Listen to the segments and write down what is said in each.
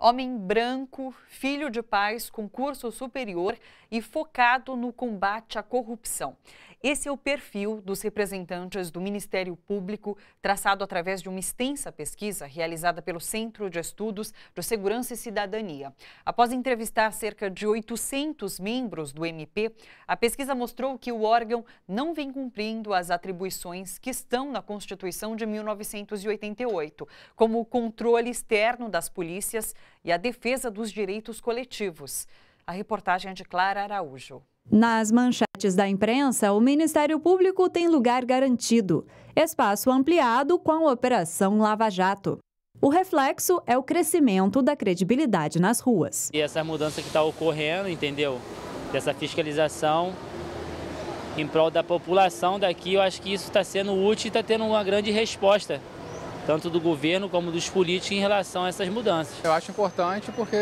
Homem branco, filho de pais com curso superior e focado no combate à corrupção. Esse é o perfil dos representantes do Ministério Público, traçado através de uma extensa pesquisa realizada pelo Centro de Estudos de Segurança e Cidadania. Após entrevistar cerca de 800 membros do MP, a pesquisa mostrou que o órgão não vem cumprindo as atribuições que estão na Constituição de 1988, como o controle externo das polícias e a defesa dos direitos coletivos. A reportagem é de Clara Araújo. Nas manchas da imprensa, o Ministério Público tem lugar garantido, espaço ampliado com a Operação Lava Jato. O reflexo é o crescimento da credibilidade nas ruas. E essa mudança que está ocorrendo, entendeu? Dessa fiscalização em prol da população daqui, eu acho que isso está sendo útil e está tendo uma grande resposta, tanto do governo como dos políticos, em relação a essas mudanças. Eu acho importante porque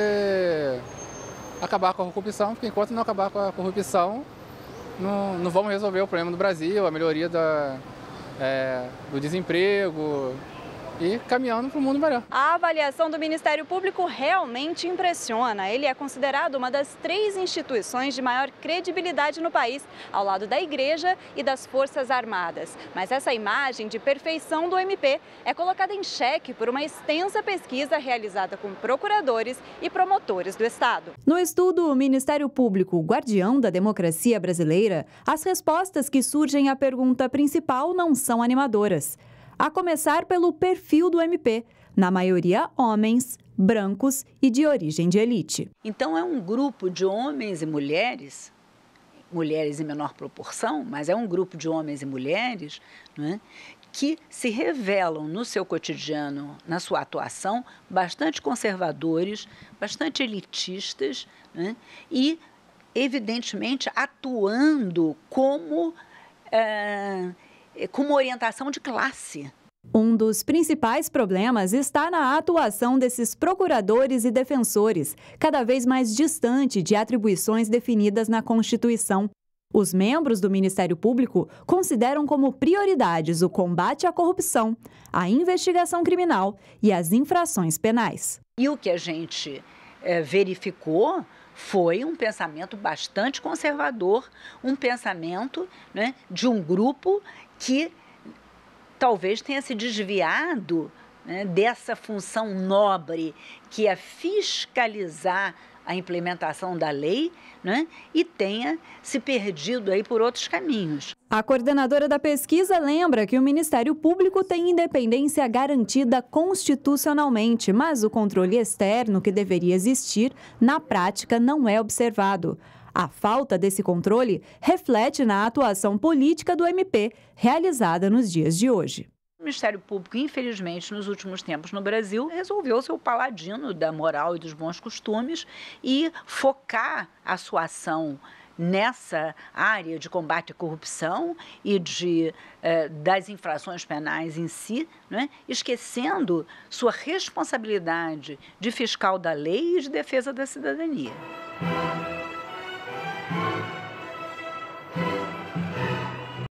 acabar com a corrupção, porque enquanto não acabar com a corrupção, não, não vamos resolver o problema do Brasil, a melhoria da, é, do desemprego, e caminhando para um mundo melhor. A avaliação do Ministério Público realmente impressiona. Ele é considerado uma das três instituições de maior credibilidade no país, ao lado da Igreja e das Forças Armadas. Mas essa imagem de perfeição do MP é colocada em xeque por uma extensa pesquisa realizada com procuradores e promotores do Estado. No estudo o Ministério Público, guardião da democracia brasileira, as respostas que surgem à pergunta principal não são animadoras a começar pelo perfil do MP, na maioria homens, brancos e de origem de elite. Então é um grupo de homens e mulheres, mulheres em menor proporção, mas é um grupo de homens e mulheres né, que se revelam no seu cotidiano, na sua atuação, bastante conservadores, bastante elitistas né, e, evidentemente, atuando como. Eh, como orientação de classe. Um dos principais problemas está na atuação desses procuradores e defensores, cada vez mais distante de atribuições definidas na Constituição. Os membros do Ministério Público consideram como prioridades o combate à corrupção, a investigação criminal e as infrações penais. E o que a gente é, verificou foi um pensamento bastante conservador, um pensamento né, de um grupo que talvez tenha se desviado né, dessa função nobre que é fiscalizar a implementação da lei né, e tenha se perdido aí por outros caminhos. A coordenadora da pesquisa lembra que o Ministério Público tem independência garantida constitucionalmente, mas o controle externo que deveria existir, na prática, não é observado. A falta desse controle reflete na atuação política do MP, realizada nos dias de hoje. O Ministério Público, infelizmente, nos últimos tempos no Brasil, resolveu ser o paladino da moral e dos bons costumes e focar a sua ação nessa área de combate à corrupção e de, eh, das infrações penais em si, né, esquecendo sua responsabilidade de fiscal da lei e de defesa da cidadania.